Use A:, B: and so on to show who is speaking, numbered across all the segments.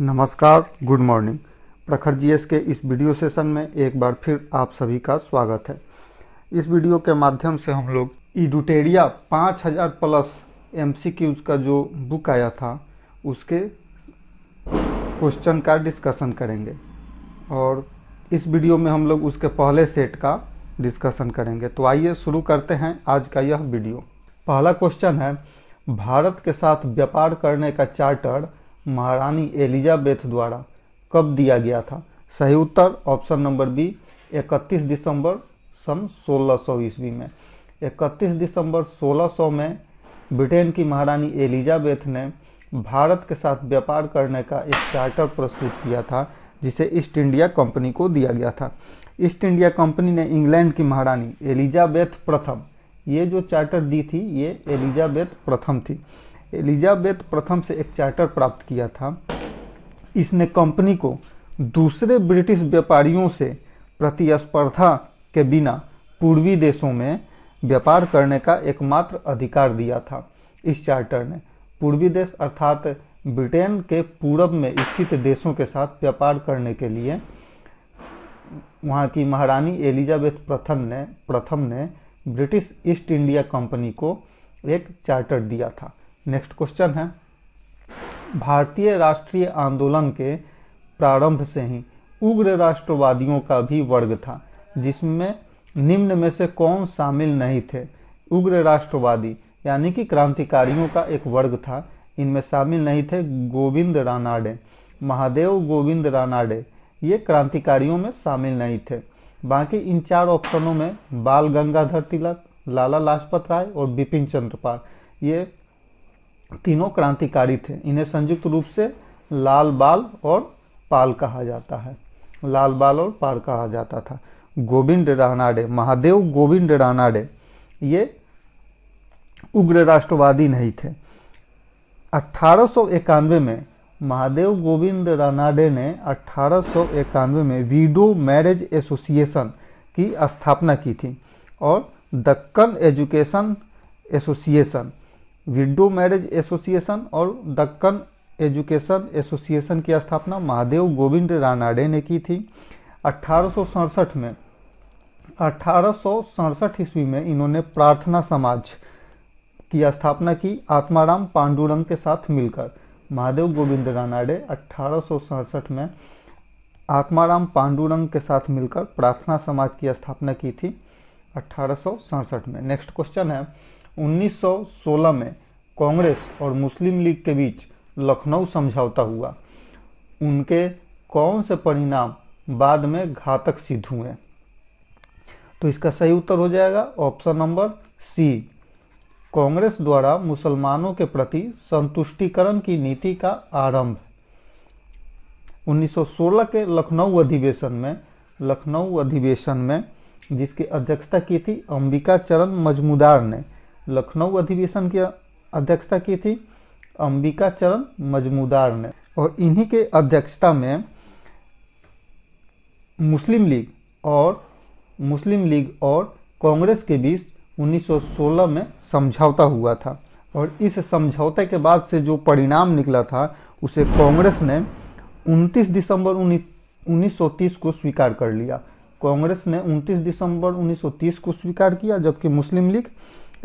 A: नमस्कार good morning प्रखर GS के इस वीडियो सेशन में एक बार फिर आप सभी का स्वागत है इस वीडियो के माध्यम से हम लोग ईडुटेरिया 5000 प्लस एम का जो बुक आया था उसके क्वेश्चन का डिस्कशन करेंगे और इस वीडियो में हम लोग उसके पहले सेट का डिस्कशन करेंगे तो आइए शुरू करते हैं आज का यह वीडियो पहला क्वेश्चन है भारत के साथ व्यापार करने का चार्टर महारानी एलिजाबेथ द्वारा कब दिया गया था सही उत्तर ऑप्शन नंबर बी 31 दिसंबर सन 1600 ईस्वी में 31 दिसंबर 1600 में ब्रिटेन की महारानी एलिजाबेथ ने भारत के साथ व्यापार करने का एक चार्टर प्रस्तुत किया था जिसे ईस्ट इंडिया कंपनी को दिया गया था ईस्ट इंडिया कंपनी ने इंग्लैंड की महारानी एलिजाबेथ प्रथम ये जो चार्टर दी थी ये एलिजाबेथ प्रथम थी एलिजाबेथ प्रथम से एक चार्टर प्राप्त किया था इसने कंपनी को दूसरे ब्रिटिश व्यापारियों से प्रतिस्पर्धा के बिना पूर्वी देशों में व्यापार करने का एकमात्र अधिकार दिया था इस चार्टर ने पूर्वी देश अर्थात ब्रिटेन के पूरब में स्थित देशों के साथ व्यापार करने के लिए वहाँ की महारानी एलिजाबेथ प्रथम ने प्रथम ने ब्रिटिश ईस्ट इंडिया कंपनी को एक चार्टर दिया था नेक्स्ट क्वेश्चन है भारतीय राष्ट्रीय आंदोलन के प्रारंभ से ही उग्र राष्ट्रवादियों का भी वर्ग था जिसमें निम्न में से कौन शामिल नहीं थे उग्र राष्ट्रवादी यानी कि क्रांतिकारियों का एक वर्ग था इनमें शामिल नहीं थे गोविंद रानाडे महादेव गोविंद रानाडे ये क्रांतिकारियों में शामिल नहीं थे बाकी इन चार ऑप्शनों में बाल गंगाधर तिलक लाला लाजपत राय और बिपिन चंद्र पाल ये तीनों क्रांतिकारी थे इन्हें संयुक्त रूप से लाल बाल और पाल कहा जाता है लाल बाल और पाल कहा जाता था गोविंद रानाडे महादेव गोविंद रानाडे ये उग्र राष्ट्रवादी नहीं थे 1891 में महादेव गोविंद रानाडे ने 1891 में वीडो मैरिज एसोसिएशन की स्थापना की थी और Deccan education association widow marriage association और दक्कन एजुकेशन एसोसिएशन की स्थापना महादेव गोविंद रानाडे ने की थी अठारह में अठारह ईस्वी में इन्होंने प्रार्थना समाज की स्थापना की आत्माराम पांडुरंग के साथ मिलकर महादेव गोविंद रानाडे अठारह में आत्माराम पांडुरंग के साथ मिलकर प्रार्थना समाज की स्थापना की थी अठारह में नेक्स्ट क्वेश्चन है 1916 में कांग्रेस और मुस्लिम लीग के बीच लखनऊ समझौता हुआ उनके कौन से परिणाम बाद में घातक सिद्ध हुए तो इसका सही उत्तर हो जाएगा ऑप्शन नंबर सी कांग्रेस द्वारा मुसलमानों के प्रति संतुष्टिकरण की नीति का आरंभ 1916 के लखनऊ अधिवेशन में लखनऊ अधिवेशन में जिसकी अध्यक्षता की थी अंबिका चरण मजमूदार ने लखनऊ अधिवेशन की अध्यक्षता की थी अंबिका चरण मजमूदार ने और इन्हीं के अध्यक्षता में मुस्लिम लीग और मुस्लिम लीग और कांग्रेस के बीच 1916 में समझौता हुआ था और इस समझौते के बाद से जो परिणाम निकला था उसे कांग्रेस ने 29 दिसंबर 1930 को स्वीकार कर लिया कांग्रेस ने 29 दिसंबर 1930 को स्वीकार किया जबकि मुस्लिम लीग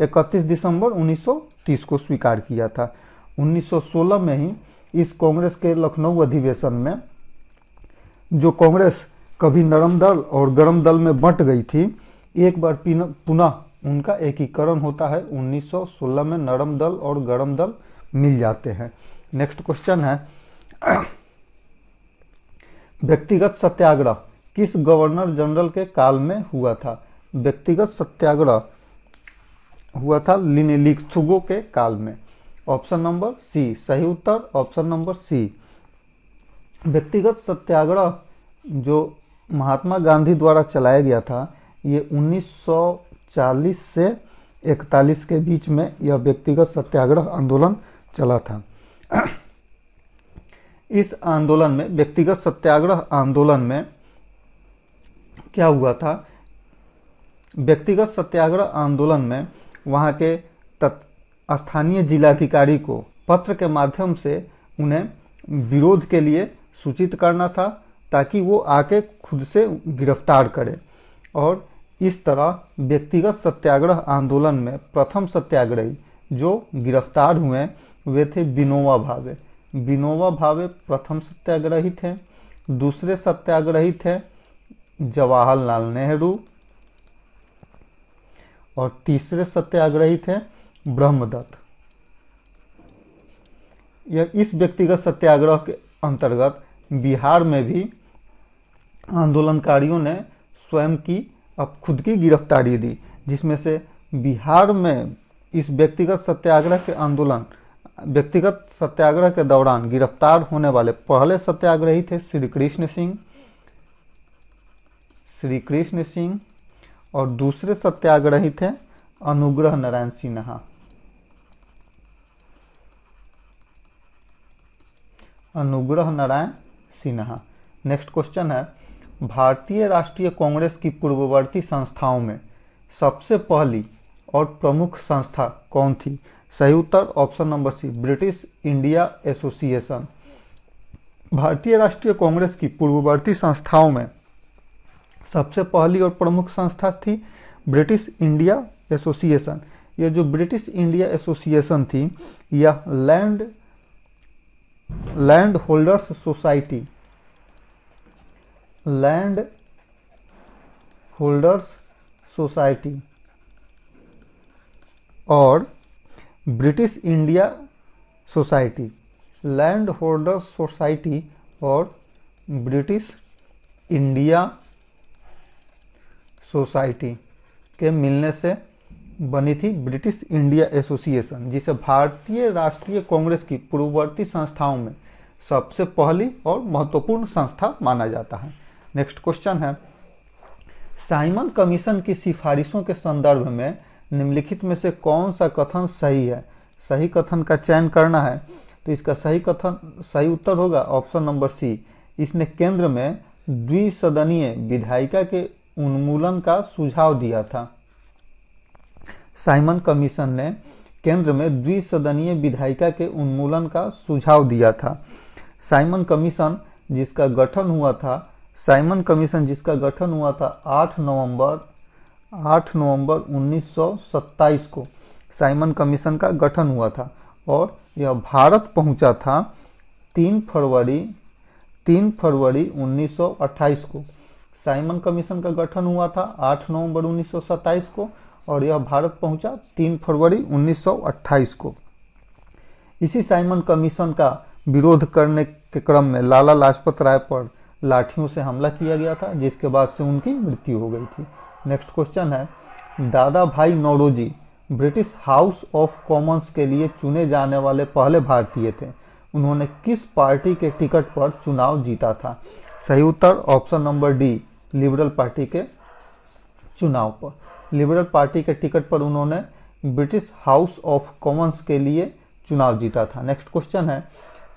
A: इकतीस दिसंबर 1930 को स्वीकार किया था 1916 में ही इस कांग्रेस के लखनऊ अधिवेशन में जो कांग्रेस कभी नरम दल और गरम दल में बंट गई थी एक बार पुनः उनका एकीकरण होता है 1916 में नरम दल और गरम दल मिल जाते हैं नेक्स्ट क्वेश्चन है व्यक्तिगत सत्याग्रह किस गवर्नर जनरल के काल में हुआ था व्यक्तिगत सत्याग्रह हुआ था लिनिलिक्सुगो के काल में ऑप्शन नंबर सी सही उत्तर ऑप्शन नंबर सी व्यक्तिगत सत्याग्रह जो महात्मा गांधी द्वारा चलाया गया था ये 1940 से 41 के बीच में यह व्यक्तिगत सत्याग्रह आंदोलन चला था इस आंदोलन में व्यक्तिगत सत्याग्रह आंदोलन में क्या हुआ था व्यक्तिगत सत्याग्रह आंदोलन में वहाँ के स्थानीय जिलाधिकारी को पत्र के माध्यम से उन्हें विरोध के लिए सूचित करना था ताकि वो आके खुद से गिरफ्तार करें और इस तरह व्यक्तिगत सत्याग्रह आंदोलन में प्रथम सत्याग्रही जो गिरफ्तार हुए वे थे बिनोवा भावे बिनोवा भावे प्रथम सत्याग्रही थे दूसरे सत्याग्रही थे जवाहरलाल नेहरू और तीसरे सत्याग्रही थे ब्रह्मदत्त यह इस व्यक्तिगत सत्याग्रह के अंतर्गत बिहार में भी आंदोलनकारियों ने स्वयं की अब खुद की गिरफ्तारी दी जिसमें से बिहार में इस व्यक्तिगत सत्याग्रह के आंदोलन व्यक्तिगत सत्याग्रह के दौरान गिरफ्तार होने वाले पहले सत्याग्रही थे श्री कृष्ण सिंह श्री कृष्ण सिंह और दूसरे सत्याग्रही थे अनुग्रह नारायण सिन्हा अनुग्रह नारायण सिन्हा नेक्स्ट क्वेश्चन है भारतीय राष्ट्रीय कांग्रेस की पूर्ववर्ती संस्थाओं में सबसे पहली और प्रमुख संस्था कौन थी सही उत्तर option number C British India association Bharatiya Rashtriya Congress की पूर्ववर्ती संस्थाओं में सबसे पहली और प्रमुख संस्था थी ब्रिटिश इंडिया एसोसिएशन ये जो ब्रिटिश इंडिया एसोसिएशन थी यह land land holders society land holders society और British India society land holders society और ब्रिटिश इंडिया सोसाइटी के मिलने से बनी थी ब्रिटिश इंडिया एसोसिएशन जिसे भारतीय राष्ट्रीय कांग्रेस की पूर्ववर्ती संस्थाओं में सबसे पहली और महत्वपूर्ण संस्था माना जाता है नेक्स्ट क्वेश्चन है साइमन कमीशन की सिफारिशों के संदर्भ में निम्नलिखित में से कौन सा कथन सही है सही कथन का चयन करना है तो इसका सही कथन सही उत्तर होगा ऑप्शन नंबर सी इसने केंद्र में द्विसदनीय विधायिका के उन्मूलन का सुझाव दिया था साइमन कमीशन ने केंद्र में द्विसदनीय विधायिका के उन्मूलन का सुझाव दिया था साइमन कमीशन जिसका गठन हुआ था साइमन कमीशन जिसका गठन हुआ था 8 नवंबर 8 नवंबर 1927 को साइमन कमीशन का गठन हुआ था और यह भारत पहुंचा था 3 फरवरी 3 फरवरी 1928 को साइमन कमीशन का गठन हुआ था 8 नवंबर 1927 को और यह भारत पहुंचा 3 फरवरी 1928 को इसी साइमन कमीशन का विरोध करने के क्रम में लाला लाजपत राय पर लाठियों से हमला किया गया था जिसके बाद से उनकी मृत्यु हो गई थी नेक्स्ट क्वेश्चन है Dadabhai Naoroji British House of Commons के लिए चुने जाने वाले पहले भारतीय थे उन्होंने किस पार्टी के टिकट पर चुनाव जीता था सही उत्तर option number D liberal party के चुनाव पर लिबरल पार्टी के टिकट पर उन्होंने ब्रिटिश हाउस ऑफ कॉमन्स के लिए चुनाव जीता था नेक्स्ट क्वेश्चन है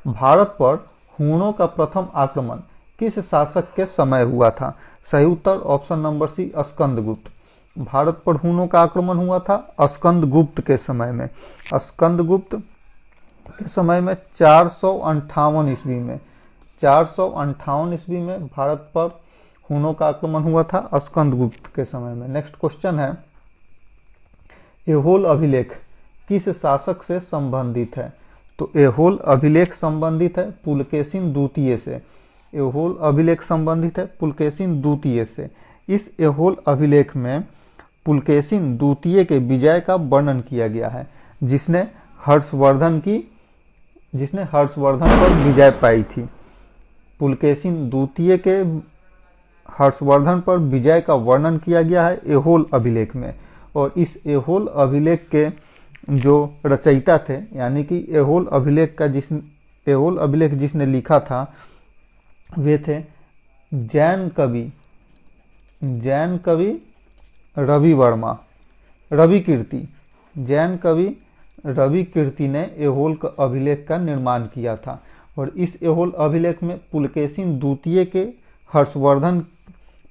A: भारत पर हुणों का प्रथम आक्रमण किस शासक के समय हुआ था सही उत्तर option number C Skandagupta Bharat पर हुनों का आक्रमण हुआ था स्कंदगुप्त के समय में स्कंदगुप्त के समय में चार सौ ईस्वी में चार सौ ईस्वी में भारत पर हुनों का आक्रमण हुआ था अस्कंद गुप्त के समय में नेक्स्ट क्वेश्चन है एहोल अभिलेख किस शासक से संबंधित है तो एहोल अभिलेख संबंधित है पुलकेशिन द्वितीय से एहोल अभिलेख संबंधित है पुलकेशिन द्वितीय से इस एहोल अभिलेख में पुलकेशिन द्वितीय के विजय का वर्णन किया गया है जिसने हर्षवर्धन की जिसने हर्षवर्धन पर विजय पाई थी पुलकेशिन द्वितीय के हर्षवर्धन पर विजय का वर्णन किया गया है एहोल अभिलेख में और इस एहोल अभिलेख के जो रचयिता थे यानी कि एहोल अभिलेख का जिस एहोल अभिलेख जिसने लिखा था वे थे जैन कवि जैन कवि रवि वर्मा रवि कीर्ति जैन कवि रवि कीर्ति ने एहोल का अभिलेख का निर्माण किया था और इस एहोल अभिलेख में पुलकेशिन द्वितीय के हर्षवर्धन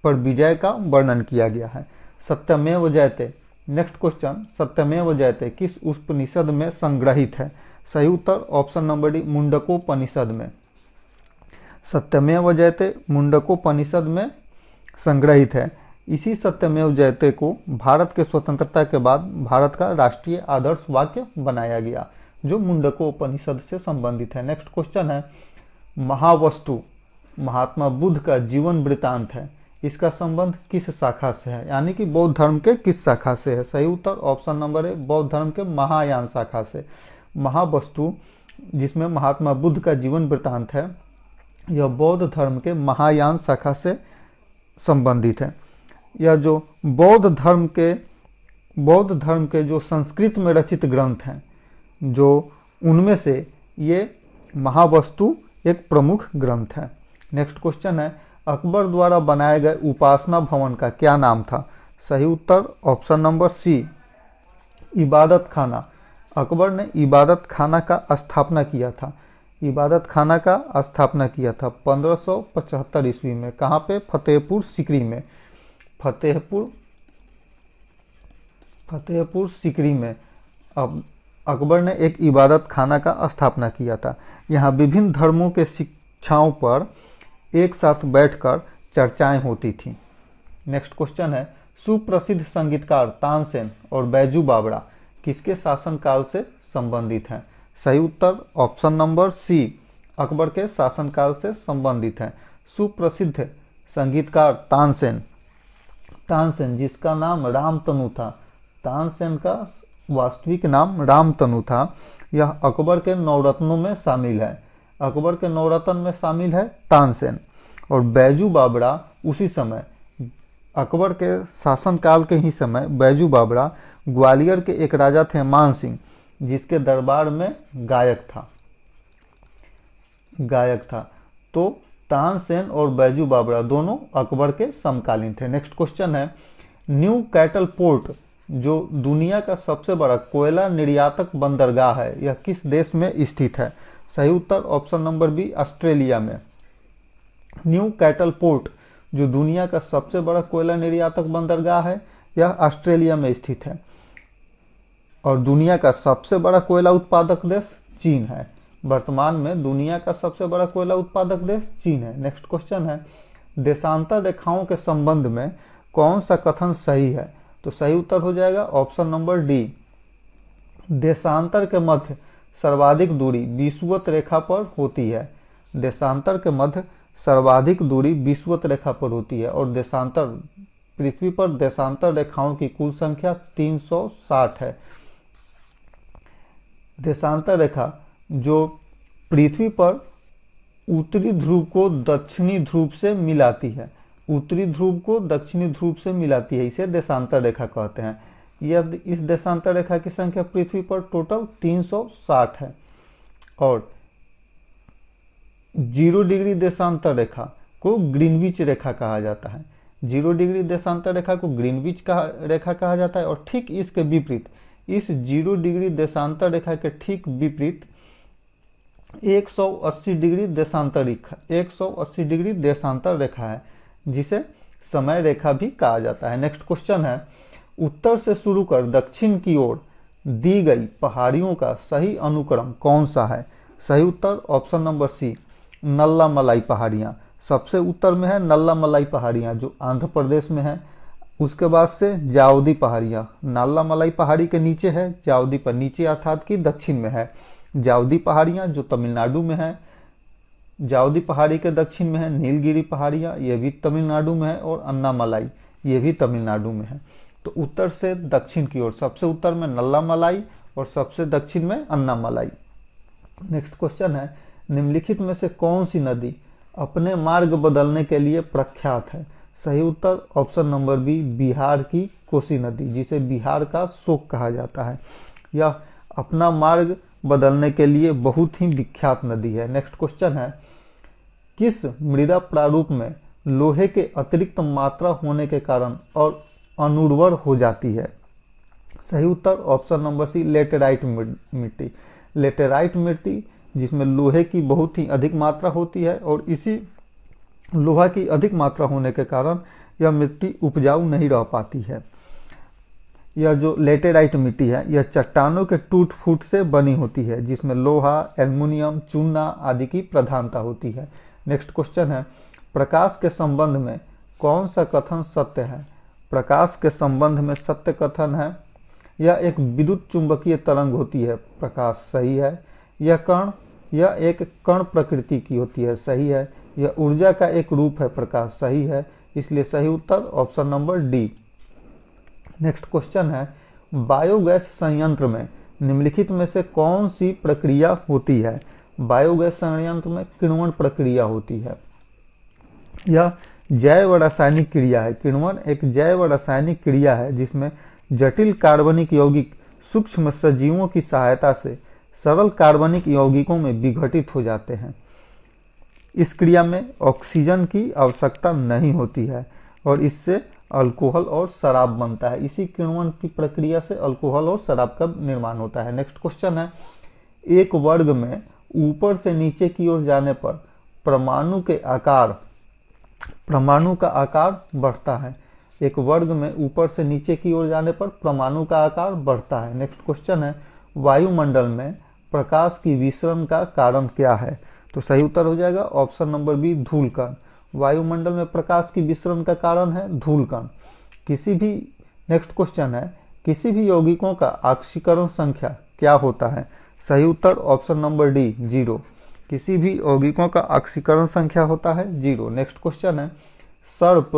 A: पर विजय का वर्णन किया गया है सत्यमेव जयते नेक्स्ट क्वेश्चन सत्यमेव जयते किस उपनिषद में संग्रहित है सही उत्तर ऑप्शन नंबर डी मुंडकोपनिषद में सत्यमेव जयते मुंडकोपनिषद में संग्रहित है इसी सत्यमेव जयते को भारत के स्वतंत्रता के बाद भारत का राष्ट्रीय आदर्श वाक्य बनाया गया जो मुंडको से संबंधित है नेक्स्ट क्वेश्चन है महावस्तु महात्मा बुद्ध का जीवन वृतांत है इसका संबंध किस शाखा से है यानी कि बौद्ध धर्म के किस शाखा से है सही उत्तर ऑप्शन नंबर ए बौद्ध धर्म के महायान शाखा से महावस्तु जिसमें महात्मा बुद्ध का जीवन वृतांत है यह बौद्ध धर्म के महायान शाखा से संबंधित है यह जो बौद्ध धर्म के बौद्ध धर्म के जो संस्कृत में रचित ग्रंथ हैं जो उनमें से ये महावस्तु एक प्रमुख ग्रंथ है नेक्स्ट क्वेश्चन है अकबर द्वारा बनाए गए उपासना भवन का क्या नाम था सही उत्तर ऑप्शन नंबर सी इबादत खाना अकबर ने इबादत खाना का स्थापना किया था इबादत खाना का स्थापना किया था 1575 ईस्वी में कहाँ पे फतेहपुर सिकरी में फतेहपुर फतेहपुर सिकरी में अब अकबर ने एक इबादत खाना का स्थापना किया था यहाँ विभिन्न धर्मों के शिक्षाओं पर एक साथ बैठकर चर्चाएं होती थीं नेक्स्ट क्वेश्चन है सुप्रसिद्ध संगीतकार तानसेन और बैजू बाबड़ा किसके शासनकाल से संबंधित हैं सही उत्तर ऑप्शन नंबर सी अकबर के शासनकाल से संबंधित हैं सुप्रसिद्ध संगीतकार तानसेन तानसेन जिसका नाम रामतनु था तानसेन का वास्तविक नाम रामतनु था यह अकबर के नवरत्नों में शामिल है अकबर के नवरत्न में शामिल है तानसेन और बैजू बाबरा उसी समय अकबर के शासनकाल के ही समय बैजू बाबरा ग्वालियर के एक राजा थे मान सिंह जिसके दरबार में गायक था गायक था तो तानसेन और बैजू बाबरा दोनों अकबर के समकालीन थे नेक्स्ट क्वेश्चन है न्यू कैटल पोर्ट जो दुनिया का सबसे बड़ा कोयला निर्यातक बंदरगाह है यह किस देश में स्थित है सही उत्तर ऑप्शन नंबर बी ऑस्ट्रेलिया में न्यू कैटल पोर्ट जो दुनिया का सबसे बड़ा कोयला निर्यातक बंदरगाह है यह ऑस्ट्रेलिया में स्थित है और दुनिया का सबसे बड़ा कोयला उत्पादक देश चीन है वर्तमान में दुनिया का सबसे बड़ा कोयला उत्पादक देश चीन है नेक्स्ट क्वेश्चन है देशांतर रेखाओं के संबंध में कौन सा कथन सही है तो सही उत्तर हो जाएगा ऑप्शन नंबर डी देशांतर के मध्य सर्वाधिक दूरी विषुवत रेखा पर होती है देशांतर के मध्य सर्वाधिक दूरी विषुवत रेखा पर होती है और देशांतर पृथ्वी पर देशांतर रेखाओं की कुल संख्या 360 है देशांतर रेखा जो पृथ्वी पर उत्तरी ध्रुव को दक्षिणी ध्रुव से मिलाती है उत्तरी ध्रुव को दक्षिणी ध्रुव से मिलाती है इसे देशांतर रेखा कहते हैं यह इस देशांतर रेखा की संख्या पृथ्वी पर टोटल 360 है और जीरो डिग्री देशांतर रेखा को ग्रीनविच रेखा कहा जाता है जीरो डिग्री देशांतर रेखा को ग्रीनविच कहा रेखा कहा जाता है और ठीक इसके विपरीत इस जीरो डिग्री देशांतर रेखा के ठीक विपरीत 180 डिग्री देशांतर रेखा 180 डिग्री देशांतर रेखा है जिसे समय रेखा भी कहा जाता है नेक्स्ट क्वेश्चन है उत्तर से शुरू कर दक्षिण की ओर दी गई पहाड़ियों का सही अनुक्रम कौन सा है सही उत्तर ऑप्शन नंबर सी नल्ला मलाई पहाड़ियाँ सबसे उत्तर में है नल्ला मलाई पहाड़ियाँ जो आंध्र प्रदेश में है उसके बाद से जाओदी पहाड़ियाँ नल्ला मलाई पहाड़ी के नीचे है जाओदी पर नीचे अर्थात कि दक्षिण में है जाओदी पहाड़ियाँ जो तमिलनाडु में है जाओदी पहाड़ी के दक्षिण में है नीलगिरी पहाड़ियाँ ये भी तमिलनाडु में है और अन्ना मलाई ये भी तमिलनाडु में है तो उत्तर से दक्षिण की ओर सबसे उत्तर में नल्ला मलाई और सबसे दक्षिण में अन्ना मलाई नेक्स्ट क्वेश्चन है निम्नलिखित में से कौन सी नदी अपने मार्ग बदलने के लिए प्रख्यात है सही उत्तर ऑप्शन नंबर बी बिहार की कोसी नदी जिसे बिहार का शोक कहा जाता है यह अपना मार्ग बदलने के लिए बहुत ही विख्यात नदी है नेक्स्ट क्वेश्चन है किस मृदा प्रारूप में लोहे के अतिरिक्त मात्रा होने के कारण और अनुर्वर हो जाती है सही उत्तर ऑप्शन नंबर सी लेटेराइट मिट्टी लेटेराइट मिट्टी जिसमें लोहे की बहुत ही अधिक मात्रा होती है और इसी लोहा की अधिक मात्रा होने के कारण यह मिट्टी उपजाऊ नहीं रह पाती है यह जो लेटेराइट मिट्टी है यह चट्टानों के टूट फूट से बनी होती है जिसमें लोहा एल्मोनियम चूना आदि की प्रधानता होती है नेक्स्ट क्वेश्चन है प्रकाश के संबंध में कौन सा कथन सत्य है प्रकाश के संबंध में सत्य कथन है यह एक विद्युत चुंबकीय तरंग होती है प्रकाश सही है यह कण यह एक कण प्रकृति की होती है सही है यह ऊर्जा का एक रूप है प्रकाश सही है इसलिए सही उत्तर option number D next question है बायोगैस संयंत्र में निम्नलिखित में से कौन सी प्रक्रिया होती है बायोगैस संयंत्र में किण्वन प्रक्रिया होती है यह जैव रासायनिक क्रिया है किण्वन एक जैव रासायनिक क्रिया है जिसमें जटिल कार्बनिक यौगिक सूक्ष्म सजीवों की सहायता से सरल कार्बनिक यौगिकों में विघटित हो जाते हैं इस क्रिया में ऑक्सीजन की आवश्यकता नहीं होती है और इससे अल्कोहल और शराब बनता है इसी किण्वन की प्रक्रिया से अल्कोहल और शराब का निर्माण होता है नेक्स्ट क्वेश्चन है एक वर्ग में ऊपर से नीचे की ओर जाने पर परमाणु के आकार परमाणु का आकार बढ़ता है एक वर्ग में ऊपर से नीचे की ओर जाने पर परमाणु का आकार बढ़ता है नेक्स्ट क्वेश्चन है वायुमंडल में प्रकाश की विसरण का कारण क्या है तो सही उत्तर हो जाएगा ऑप्शन नंबर बी धूलकण वायुमंडल में प्रकाश की विसरण का कारण है धूलकण किसी भी नेक्स्ट क्वेश्चन है किसी भी यौगिकों का आक्षीकरण संख्या क्या होता है सही उत्तर ऑप्शन नंबर डी जीरो किसी भी यौगिकों का ऑक्सीकरण संख्या होता है जीरो नेक्स्ट क्वेश्चन है सर्प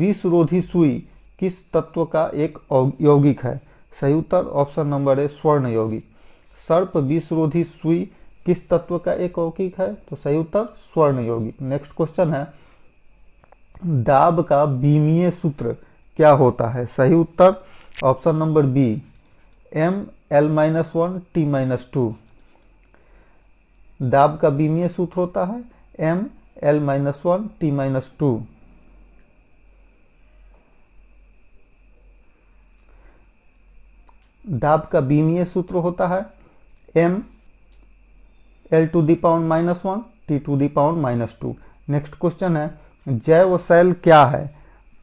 A: विषरोधी सुई किस तत्व का एक यौगिक है सही उत्तर ऑप्शन नंबर है स्वर्ण यौगिक सर्प विषरोधी सुई किस तत्व का एक यौगिक है तो सही उत्तर स्वर्ण यौगिक नेक्स्ट क्वेश्चन है दाब का बीमीय सूत्र क्या होता है सही उत्तर option number B M L minus one T minus two दाब का बीमीय सूत्र होता है M L minus one T minus two दाब का बीमीय सूत्र होता है M L to the power minus one T to the power minus two next question है जैव सेल क्या है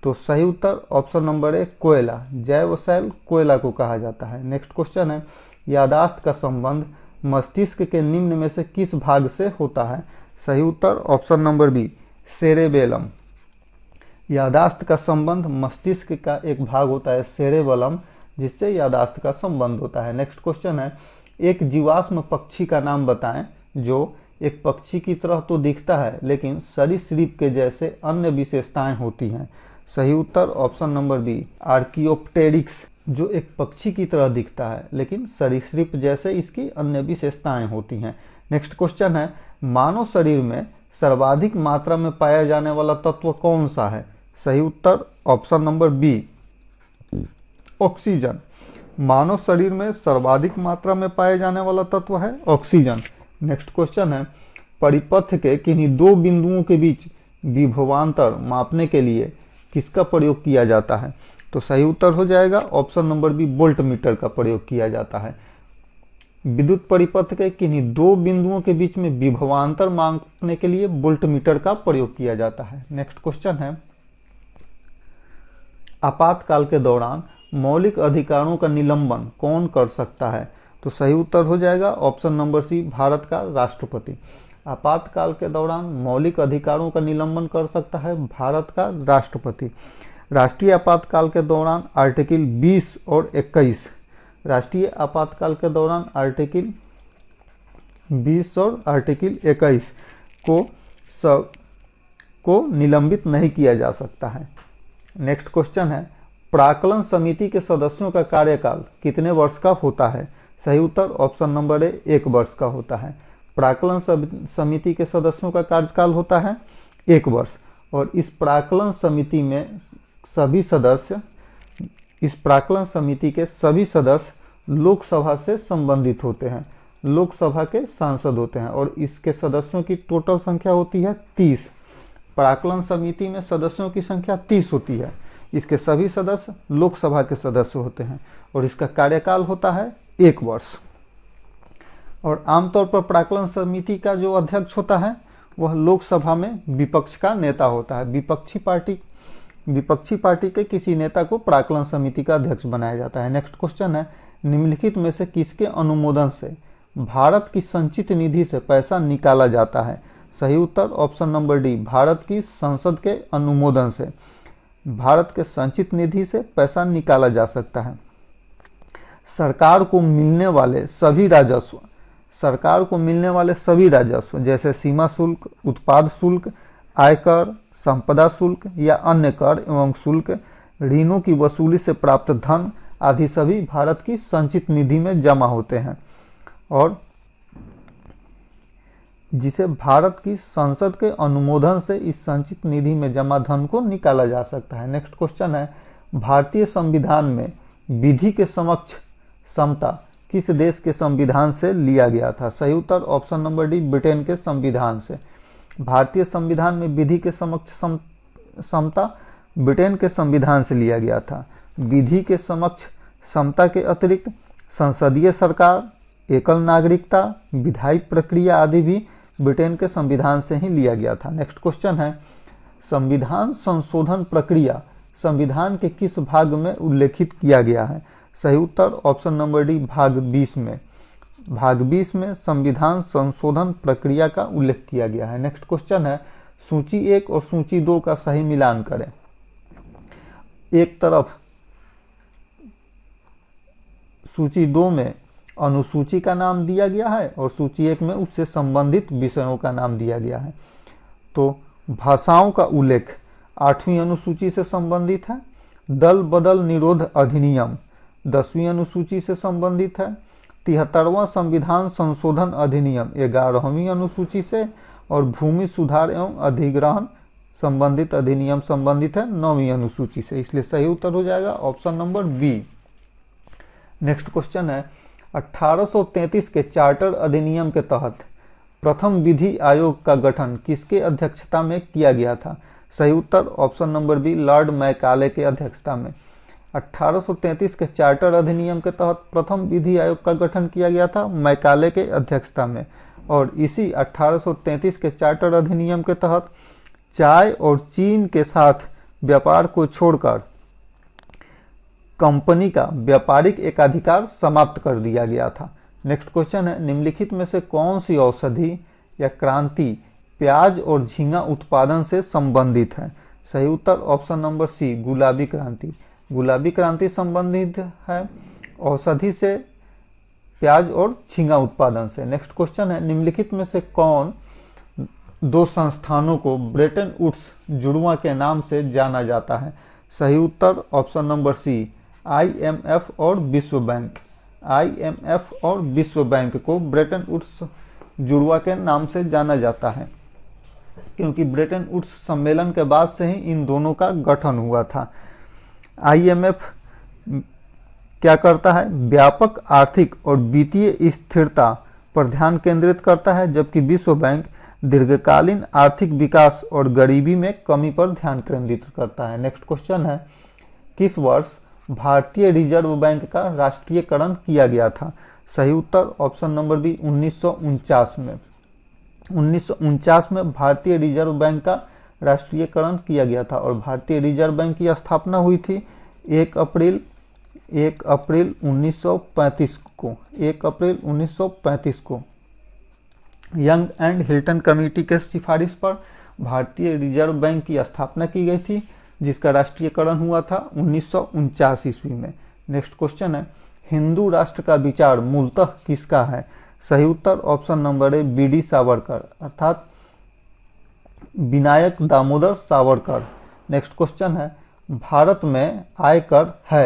A: तो सही उत्तर ऑप्शन नंबर ए कोयला जैव सेल कोयला को कहा जाता है नेक्स्ट क्वेश्चन है यादाश्त का संबंध मस्तिष्क के निम्न में से किस भाग से होता है सही उत्तर ऑप्शन नंबर बी सेरेबेलम यादाश्त का संबंध मस्तिष्क का एक भाग होता है सेरेबलम जिससे यादाश्त का संबंध होता है नेक्स्ट क्वेश्चन है एक जीवाश्म पक्षी का नाम बताएं जो एक पक्षी की तरह तो दिखता है लेकिन सरीसृप के जैसे अन्य विशेषताएं होती हैं सही उत्तर ऑप्शन नंबर बी आर्कियोप्टेरिक्स जो एक पक्षी की तरह दिखता है लेकिन सरीसृप जैसे इसकी अन्य विशेषताएं होती हैं नेक्स्ट क्वेश्चन है मानव शरीर में सर्वाधिक मात्रा में पाया जाने वाला तत्व कौन सा है सही उत्तर ऑप्शन नंबर बी ऑक्सीजन मानव शरीर में सर्वाधिक मात्रा में पाया जाने वाला तत्व है ऑक्सीजन नेक्स्ट क्वेश्चन है परिपथ के किन्हीं दो बिंदुओं के बीच विभवान्तर मापने के लिए किसका प्रयोग किया जाता है तो सही उत्तर हो जाएगा option number B voltmeter का प्रयोग किया जाता है विद्युत परिपथ के किन्हीं दो बिंदुओं के बीच में विभवांतर मांगने के लिए बोल्ट मीटर का प्रयोग किया जाता है नेक्स्ट क्वेश्चन है आपातकाल के दौरान मौलिक अधिकारों का निलंबन कौन कर सकता है तो सही उत्तर हो जाएगा ऑप्शन नंबर सी भारत का राष्ट्रपति आपातकाल के दौरान मौलिक अधिकारों का निलंबन कर सकता है भारत का राष्ट्रपति राष्ट्रीय आपातकाल के दौरान आर्टिकल 20 और 21 राष्ट्रीय आपातकाल के दौरान आर्टिकल 20 और आर्टिकल 21 को सब को निलंबित नहीं किया जा सकता है नेक्स्ट क्वेश्चन है प्राकलन समिति के सदस्यों का कार्यकाल कितने वर्ष का होता है सही उत्तर ऑप्शन नंबर ए एक वर्ष का होता है प्राकलन समिति के सदस्यों का कार्यकाल होता है एक वर्ष और इस प्राकलन समिति में सभी सदस्य इस प्राकलन समिति के सभी सदस्य लोकसभा से संबंधित होते हैं लोकसभा के सांसद होते हैं और इसके सदस्यों की टोटल संख्या होती है तीस प्राकलन समिति में सदस्यों की संख्या तीस होती है इसके सभी सदस्य लोकसभा के सदस्य होते हैं और इसका कार्यकाल होता है एक वर्ष और आमतौर पर प्राकलन समिति का जो अध्यक्ष होता है वह लोकसभा में विपक्ष का नेता होता है विपक्षी पार्टी विपक्षी पार्टी के किसी नेता को प्राकलन समिति का अध्यक्ष बनाया जाता है नेक्स्ट क्वेश्चन है निम्नलिखित में से किसके अनुमोदन से भारत की संचित निधि से पैसा निकाला जाता है सही उत्तर ऑप्शन नंबर डी भारत की संसद के अनुमोदन से भारत के संचित निधि से पैसा निकाला जा सकता है सरकार को मिलने वाले सभी राजस्व सरकार को मिलने वाले सभी राजस्व जैसे सीमा शुल्क उत्पाद शुल्क आयकर संपदा शुल्क या अन्य कर एवं शुल्क ऋणों की वसूली से प्राप्त धन आदि सभी भारत की संचित निधि में जमा होते हैं और जिसे भारत की संसद के अनुमोदन से इस संचित निधि में जमा धन को निकाला जा सकता है नेक्स्ट क्वेश्चन है भारतीय संविधान में विधि के समक्ष समता किस देश के संविधान से लिया गया था सही उत्तर ऑप्शन नंबर डी ब्रिटेन के संविधान से भारतीय संविधान में विधि के समक्ष समता ब्रिटेन के संविधान से लिया गया था विधि के समक्ष समता के अतिरिक्त संसदीय सरकार एकल नागरिकता विधायी प्रक्रिया आदि भी ब्रिटेन के संविधान से ही लिया गया था नेक्स्ट क्वेश्चन है संविधान संशोधन प्रक्रिया संविधान के किस भाग में उल्लेखित किया गया है सही उत्तर ऑप्शन नंबर डी भाग 20 में भाग 20 में संविधान संशोधन प्रक्रिया का उल्लेख किया गया है नेक्स्ट क्वेश्चन है सूची एक और सूची दो का सही मिलान करें एक तरफ सूची दो में अनुसूची का नाम दिया गया है और सूची एक में उससे संबंधित विषयों का नाम दिया गया है तो भाषाओं का उल्लेख आठवीं अनुसूची से संबंधित है दल बदल निरोध अधिनियम दसवीं अनुसूची से संबंधित है तिहत्तरवां संविधान संशोधन अधिनियम ग्यारहवीं अनुसूची से और भूमि सुधार एवं अधिग्रहण संबंधित अधिनियम संबंधित है नौवीं अनुसूची से इसलिए सही उत्तर हो जाएगा option number B next question है 1833 के चार्टर अधिनियम के तहत प्रथम विधि आयोग का गठन किसके अध्यक्षता में किया गया था सही उत्तर option number B Lord Macaulay के अध्यक्षता में 1833 के चार्टर अधिनियम के तहत प्रथम विधि आयोग का गठन किया गया था मैकाले के अध्यक्षता में और इसी 1833 के चार्टर अधिनियम के तहत चाय और चीन के साथ व्यापार को छोड़कर कंपनी का व्यापारिक एकाधिकार समाप्त कर दिया गया था नेक्स्ट क्वेश्चन है निम्नलिखित में से कौन सी औषधि या क्रांति प्याज और झींगा उत्पादन से संबंधित है सही उत्तर ऑप्शन नंबर सी गुलाबी क्रांति गुलाबी क्रांति संबंधित है औषधि से प्याज और झींगा उत्पादन से नेक्स्ट क्वेश्चन है निम्नलिखित में से कौन दो संस्थानों को ब्रेटन उड्स जुड़वा के नाम से जाना जाता है सही उत्तर ऑप्शन नंबर सी आईएमएफ और विश्व बैंक आईएमएफ और विश्व बैंक को ब्रेटन उड्स जुड़वा के नाम से जाना जाता है क्योंकि ब्रिटेन उड्स सम्मेलन के बाद से ही इन दोनों का गठन हुआ था आईएमएफ क्या करता है व्यापक आर्थिक और वित्तीय स्थिरता पर ध्यान केंद्रित करता है जबकि विश्व बैंक दीर्घकालीन आर्थिक विकास और गरीबी में कमी पर ध्यान केंद्रित करता है नेक्स्ट क्वेश्चन है किस वर्ष भारतीय रिजर्व बैंक का राष्ट्रीयकरण किया गया था सही उत्तर ऑप्शन नंबर बी उन्नीस में उन्नीस में भारतीय रिजर्व बैंक का राष्ट्रीयकरण किया गया था और भारतीय रिजर्व बैंक की स्थापना हुई थी एक अप्रैल एक अप्रैल 1935 को एक अप्रैल 1935 को यंग एंड हिल्टन कमेटी के सिफारिश पर भारतीय रिजर्व बैंक की स्थापना की गई थी जिसका राष्ट्रीयकरण हुआ था उन्नीस ईस्वी में नेक्स्ट क्वेश्चन है हिंदू राष्ट्र का विचार मूलतः किसका है सही उत्तर option number A V D Savarkar अर्थात विनायक दामोदर सावरकर नेक्स्ट क्वेश्चन है भारत में आयकर है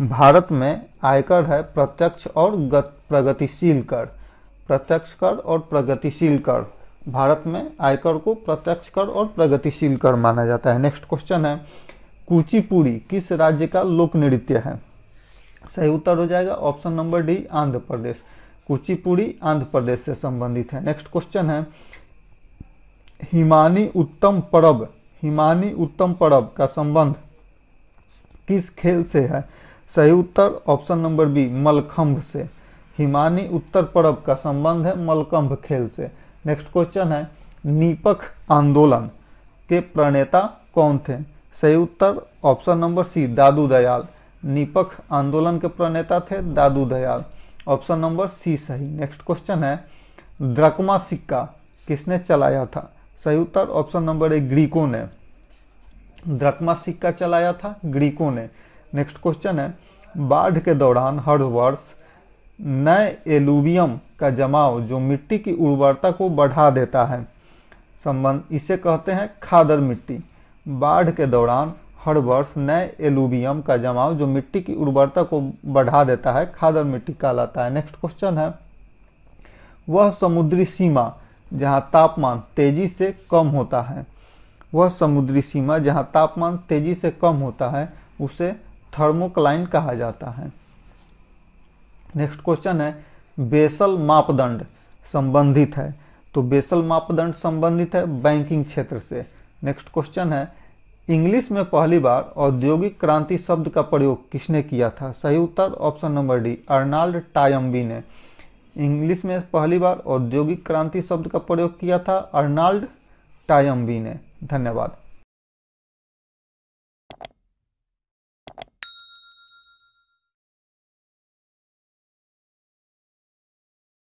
A: भारत में आयकर है प्रत्यक्ष और प्रगतिशील कर प्रत्यक्ष कर और प्रगतिशील कर भारत में आयकर को प्रत्यक्ष कर और प्रगतिशील कर माना जाता है नेक्स्ट क्वेश्चन है कुचिपुड़ी किस राज्य का लोक नृत्य है सही उत्तर हो जाएगा option number D Andhra Pradesh Kuchipudi Andhra Pradesh से संबंधित है नेक्स्ट क्वेश्चन है हिमानी उत्तम पर्व हिमानी उत्तम पर्व का संबंध किस खेल से है सही उत्तर ऑप्शन नंबर बी मलखंभ से हिमानी उत्तर पर्व का संबंध है मलकंभ खेल से नेक्स्ट क्वेश्चन है नीपक आंदोलन के प्रणेता कौन थे सही उत्तर option number C Dadu Dayal नीपक आंदोलन के प्रणेता थे Dadu Dayal option number C सही नेक्स्ट क्वेश्चन है द्रकमा सिक्का किसने चलाया था सही उत्तर ऑप्शन नंबर एक ग्रीकों ने द्रकमा सिक्का चलाया था ग्रीकों ने नेक्स्ट क्वेश्चन है बाढ़ के दौरान हर वर्ष नए एलुवियम का जमाव जो मिट्टी की उर्वरता को बढ़ा देता है संबंध इसे कहते हैं खादर मिट्टी बाढ़ के दौरान हर वर्ष नए एलुवियम का जमाव जो मिट्टी की उर्वरता को बढ़ा देता है खादर मिट्टी कहलाता है नेक्स्ट क्वेश्चन है वह समुद्री सीमा जहां तापमान तेजी से कम होता है वह समुद्री सीमा जहां तापमान तेजी से कम होता है उसे थर्मोक्लाइन कहा जाता है नेक्स्ट क्वेश्चन है बेसल मापदंड संबंधित है तो बेसल मापदंड संबंधित है बैंकिंग क्षेत्र से नेक्स्ट क्वेश्चन है इंग्लिश में पहली बार औद्योगिक क्रांति शब्द का प्रयोग किसने किया था सही उत्तर option number D Arnold Toynbee ने इंग्लिश में पहली बार औद्योगिक क्रांति शब्द का प्रयोग किया था अर्नाल्ड टायम्बी ने धन्यवाद